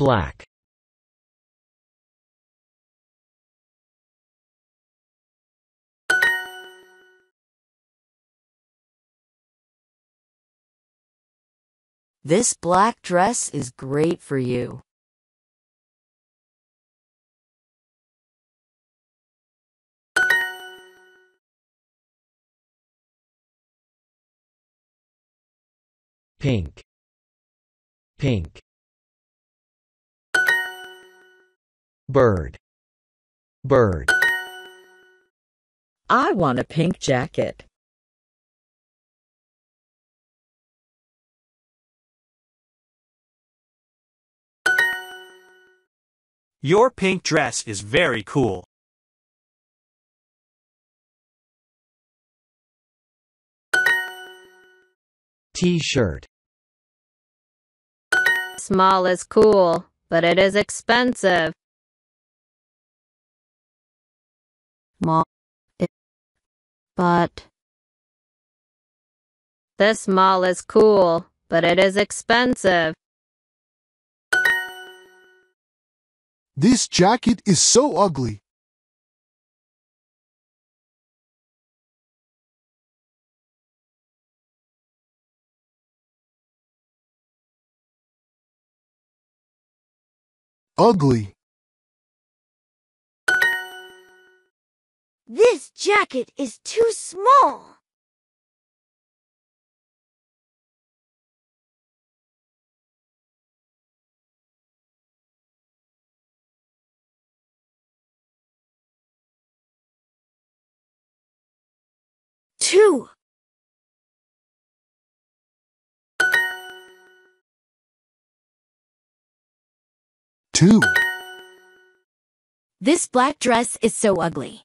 Black This black dress is great for you. Pink. Pink. Bird. Bird. I want a pink jacket. Your pink dress is very cool. T-shirt. Small is cool, but it is expensive. ma it, but this mall is cool, but it is expensive. This jacket is so ugly. Ugly. This jacket is too small. Two. Two. This black dress is so ugly.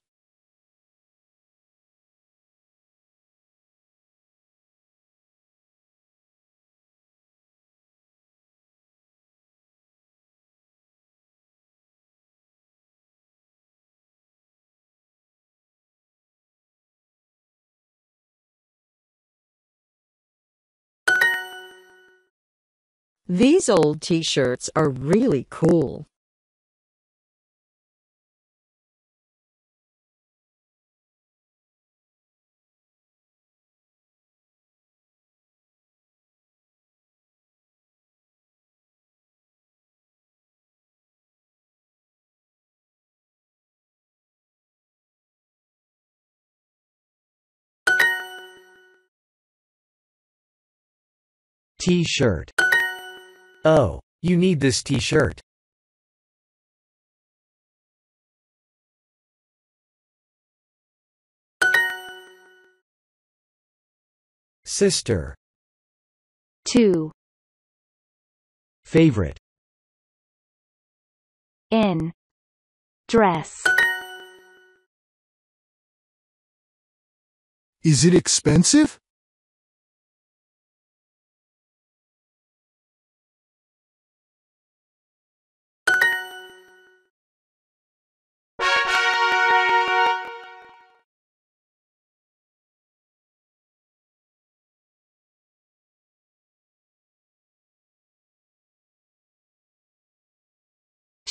These old t-shirts are really cool. T-shirt Oh, you need this t-shirt. Sister. 2. Favorite. In. Dress. Is it expensive?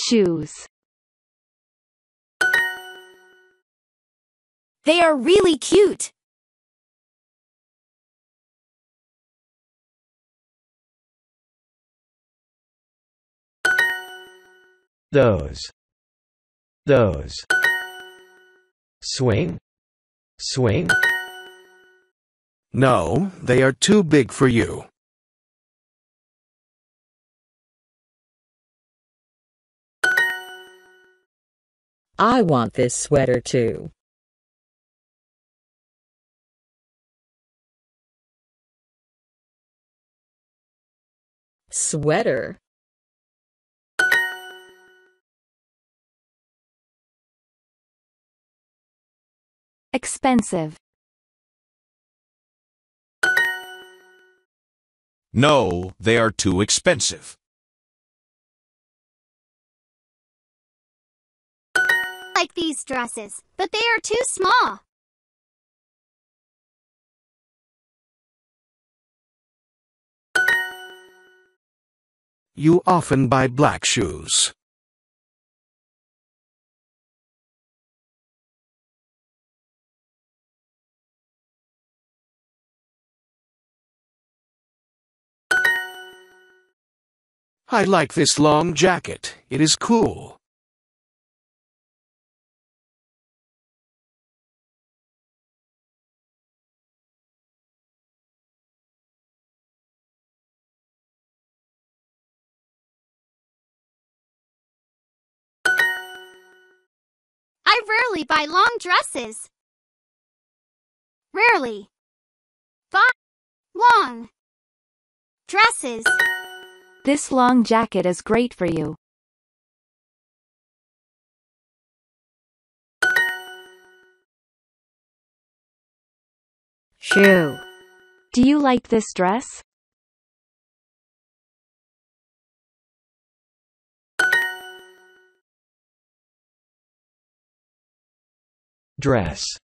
shoes. They are really cute. Those. Those. Swing. Swing. No, they are too big for you. I want this sweater too. Sweater. Expensive. No, they are too expensive. like these dresses, but they are too small. You often buy black shoes. I like this long jacket. It is cool. rarely buy long dresses. Rarely. Buy. Long. Dresses. This long jacket is great for you. Shoe. Do you like this dress? dress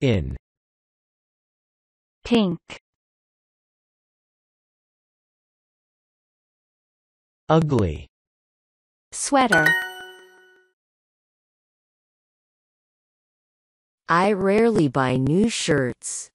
in pink ugly sweater I rarely buy new shirts.